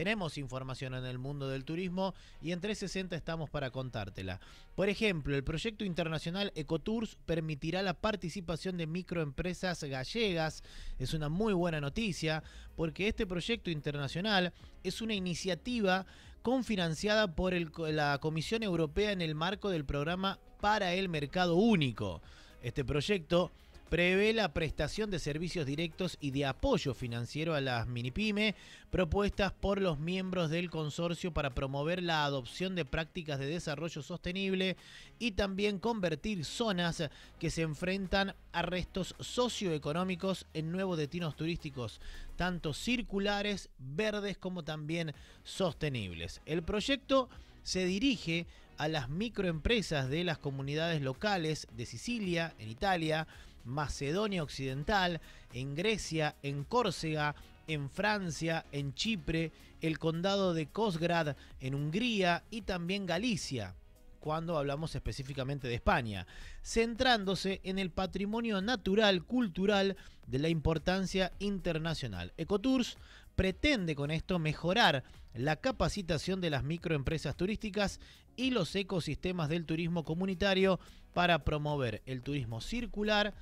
Tenemos información en el mundo del turismo y en 360 estamos para contártela. Por ejemplo, el proyecto internacional Ecotours permitirá la participación de microempresas gallegas. Es una muy buena noticia porque este proyecto internacional es una iniciativa confinanciada por la Comisión Europea en el marco del programa para el Mercado Único. Este proyecto prevé la prestación de servicios directos y de apoyo financiero a las minipyme propuestas por los miembros del consorcio para promover la adopción de prácticas de desarrollo sostenible y también convertir zonas que se enfrentan a restos socioeconómicos en nuevos destinos turísticos, tanto circulares, verdes como también sostenibles. El proyecto se dirige a las microempresas de las comunidades locales de Sicilia, en Italia, Macedonia Occidental, en Grecia, en Córcega, en Francia, en Chipre, el condado de Kosgrad, en Hungría y también Galicia cuando hablamos específicamente de España, centrándose en el patrimonio natural, cultural de la importancia internacional. Ecotours pretende con esto mejorar la capacitación de las microempresas turísticas y los ecosistemas del turismo comunitario para promover el turismo circular,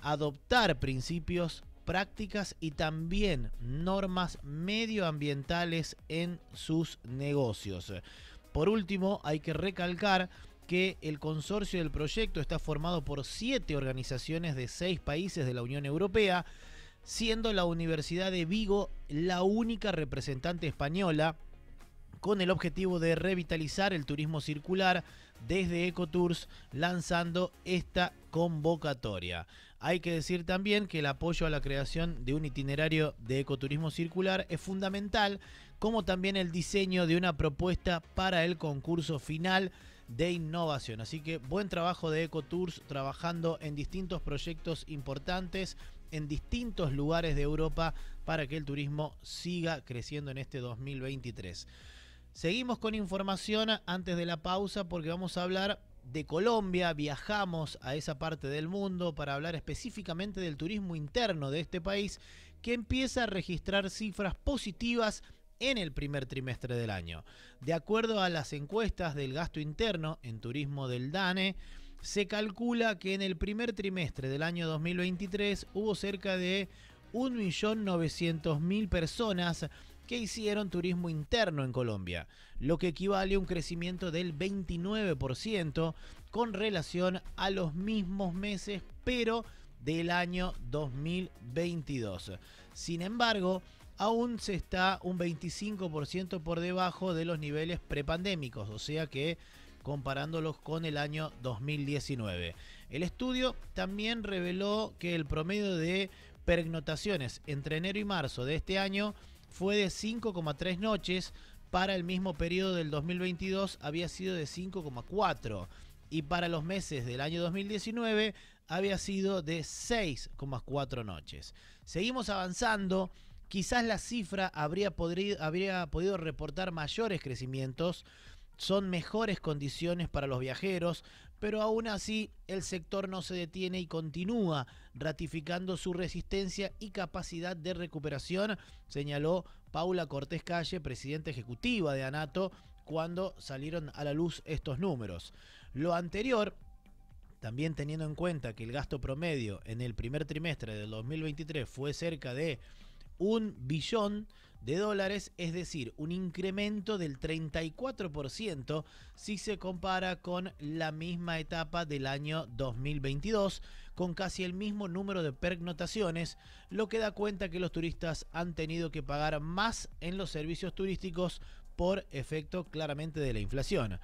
adoptar principios, prácticas y también normas medioambientales en sus negocios. Por último, hay que recalcar que el consorcio del proyecto está formado por siete organizaciones de seis países de la Unión Europea siendo la Universidad de Vigo la única representante española con el objetivo de revitalizar el turismo circular desde Ecotours lanzando esta convocatoria. Hay que decir también que el apoyo a la creación de un itinerario de ecoturismo circular es fundamental, como también el diseño de una propuesta para el concurso final de innovación. Así que buen trabajo de Ecotours trabajando en distintos proyectos importantes en distintos lugares de Europa para que el turismo siga creciendo en este 2023. Seguimos con información antes de la pausa porque vamos a hablar de Colombia, viajamos a esa parte del mundo para hablar específicamente del turismo interno de este país que empieza a registrar cifras positivas en el primer trimestre del año. De acuerdo a las encuestas del gasto interno en turismo del DANE, se calcula que en el primer trimestre del año 2023 hubo cerca de 1.900.000 personas que hicieron turismo interno en Colombia, lo que equivale a un crecimiento del 29% con relación a los mismos meses, pero del año 2022. Sin embargo, aún se está un 25% por debajo de los niveles prepandémicos, o sea que comparándolos con el año 2019. El estudio también reveló que el promedio de pernotaciones entre enero y marzo de este año fue de 5,3 noches, para el mismo periodo del 2022 había sido de 5,4 y para los meses del año 2019 había sido de 6,4 noches. Seguimos avanzando, quizás la cifra habría, habría podido reportar mayores crecimientos son mejores condiciones para los viajeros, pero aún así el sector no se detiene y continúa ratificando su resistencia y capacidad de recuperación, señaló Paula Cortés Calle, presidenta ejecutiva de ANATO, cuando salieron a la luz estos números. Lo anterior también teniendo en cuenta que el gasto promedio en el primer trimestre del 2023 fue cerca de un billón de dólares, es decir, un incremento del 34% si se compara con la misma etapa del año 2022, con casi el mismo número de pernotaciones, lo que da cuenta que los turistas han tenido que pagar más en los servicios turísticos por efecto claramente de la inflación.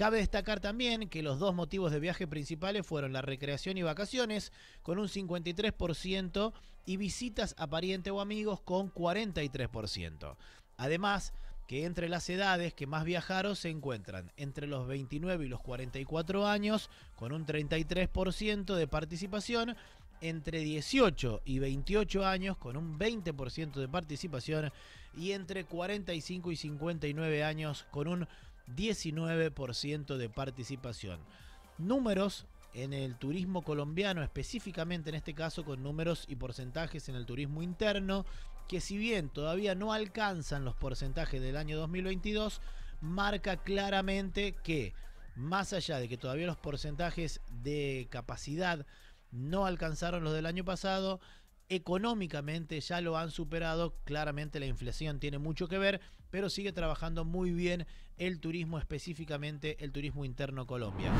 Cabe destacar también que los dos motivos de viaje principales fueron la recreación y vacaciones, con un 53%, y visitas a pariente o amigos, con 43%. Además, que entre las edades que más viajaron se encuentran entre los 29 y los 44 años, con un 33% de participación, entre 18 y 28 años con un 20% de participación y entre 45 y 59 años con un 19% de participación. Números en el turismo colombiano, específicamente en este caso con números y porcentajes en el turismo interno, que si bien todavía no alcanzan los porcentajes del año 2022, marca claramente que más allá de que todavía los porcentajes de capacidad no alcanzaron los del año pasado, económicamente ya lo han superado, claramente la inflación tiene mucho que ver pero sigue trabajando muy bien el turismo, específicamente el turismo interno Colombia.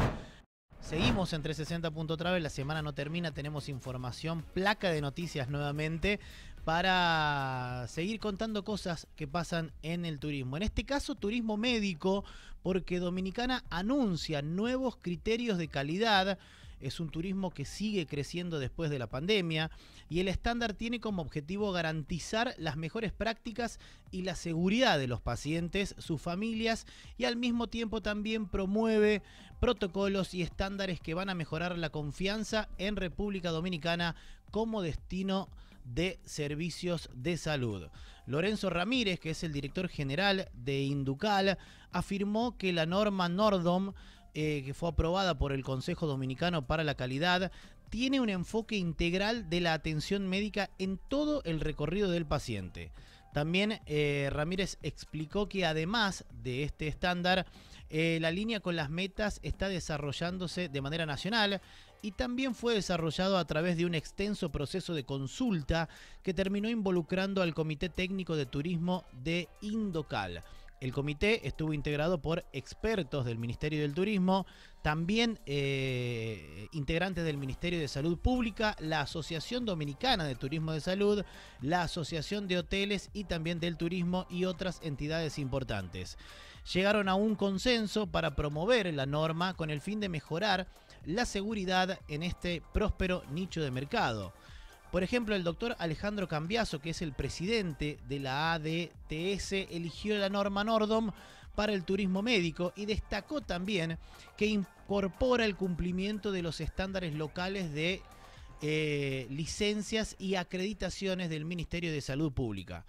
Seguimos en 360.travel, la semana no termina, tenemos información, placa de noticias nuevamente para seguir contando cosas que pasan en el turismo. En este caso, turismo médico, porque Dominicana anuncia nuevos criterios de calidad es un turismo que sigue creciendo después de la pandemia y el estándar tiene como objetivo garantizar las mejores prácticas y la seguridad de los pacientes, sus familias y al mismo tiempo también promueve protocolos y estándares que van a mejorar la confianza en República Dominicana como destino de servicios de salud. Lorenzo Ramírez, que es el director general de Inducal, afirmó que la norma Nordom eh, que fue aprobada por el Consejo Dominicano para la Calidad, tiene un enfoque integral de la atención médica en todo el recorrido del paciente. También eh, Ramírez explicó que además de este estándar, eh, la línea con las metas está desarrollándose de manera nacional y también fue desarrollado a través de un extenso proceso de consulta que terminó involucrando al Comité Técnico de Turismo de Indocal. El comité estuvo integrado por expertos del Ministerio del Turismo, también eh, integrantes del Ministerio de Salud Pública, la Asociación Dominicana de Turismo de Salud, la Asociación de Hoteles y también del Turismo y otras entidades importantes. Llegaron a un consenso para promover la norma con el fin de mejorar la seguridad en este próspero nicho de mercado. Por ejemplo, el doctor Alejandro Cambiaso, que es el presidente de la ADTS, eligió la norma Nordom para el turismo médico y destacó también que incorpora el cumplimiento de los estándares locales de eh, licencias y acreditaciones del Ministerio de Salud Pública.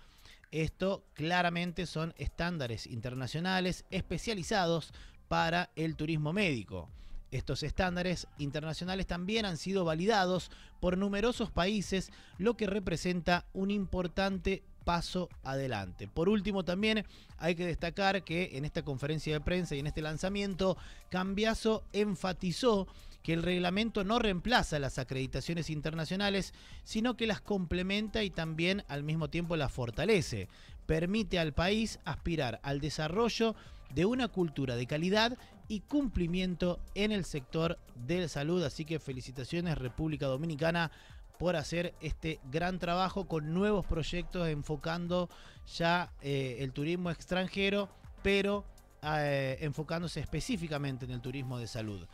Esto claramente son estándares internacionales especializados para el turismo médico. Estos estándares internacionales también han sido validados por numerosos países, lo que representa un importante paso adelante. Por último, también hay que destacar que en esta conferencia de prensa y en este lanzamiento, Cambiaso enfatizó que el reglamento no reemplaza las acreditaciones internacionales, sino que las complementa y también al mismo tiempo las fortalece. Permite al país aspirar al desarrollo de una cultura de calidad y cumplimiento en el sector de salud. Así que felicitaciones República Dominicana por hacer este gran trabajo con nuevos proyectos enfocando ya eh, el turismo extranjero, pero eh, enfocándose específicamente en el turismo de salud.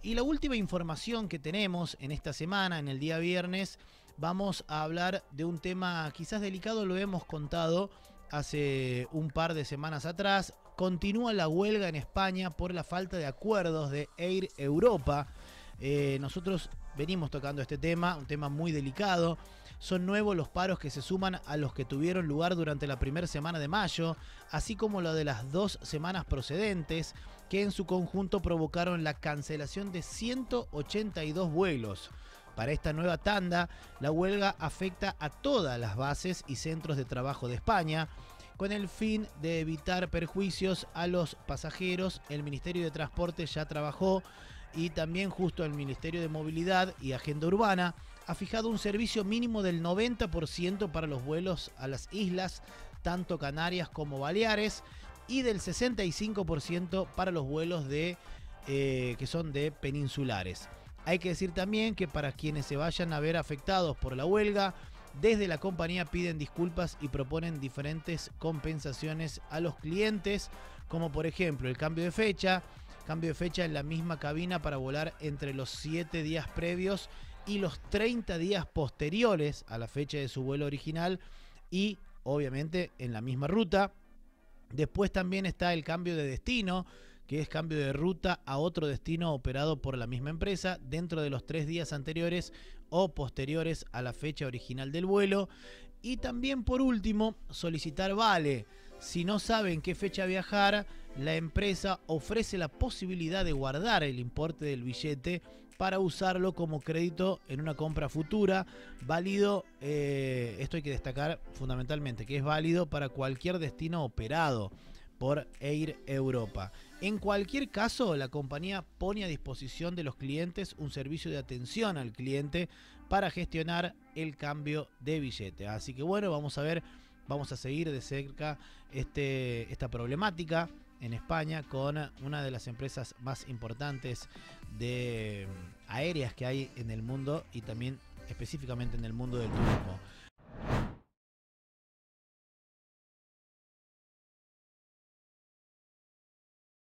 Y la última información que tenemos en esta semana, en el día viernes, vamos a hablar de un tema quizás delicado, lo hemos contado hace un par de semanas atrás, Continúa la huelga en España por la falta de acuerdos de Air Europa. Eh, nosotros venimos tocando este tema, un tema muy delicado. Son nuevos los paros que se suman a los que tuvieron lugar durante la primera semana de mayo, así como lo de las dos semanas procedentes, que en su conjunto provocaron la cancelación de 182 vuelos. Para esta nueva tanda, la huelga afecta a todas las bases y centros de trabajo de España. Con el fin de evitar perjuicios a los pasajeros, el Ministerio de Transporte ya trabajó y también justo el Ministerio de Movilidad y Agenda Urbana ha fijado un servicio mínimo del 90% para los vuelos a las islas, tanto Canarias como Baleares, y del 65% para los vuelos de, eh, que son de peninsulares. Hay que decir también que para quienes se vayan a ver afectados por la huelga, desde la compañía piden disculpas y proponen diferentes compensaciones a los clientes, como por ejemplo el cambio de fecha, cambio de fecha en la misma cabina para volar entre los 7 días previos y los 30 días posteriores a la fecha de su vuelo original y obviamente en la misma ruta. Después también está el cambio de destino, que es cambio de ruta a otro destino operado por la misma empresa dentro de los tres días anteriores o posteriores a la fecha original del vuelo. Y también por último, solicitar vale. Si no saben qué fecha viajar, la empresa ofrece la posibilidad de guardar el importe del billete para usarlo como crédito en una compra futura. Válido, eh, esto hay que destacar fundamentalmente, que es válido para cualquier destino operado por Air Europa. En cualquier caso, la compañía pone a disposición de los clientes un servicio de atención al cliente para gestionar el cambio de billete. Así que bueno, vamos a ver, vamos a seguir de cerca este, esta problemática en España con una de las empresas más importantes de mm, aéreas que hay en el mundo y también específicamente en el mundo del turismo.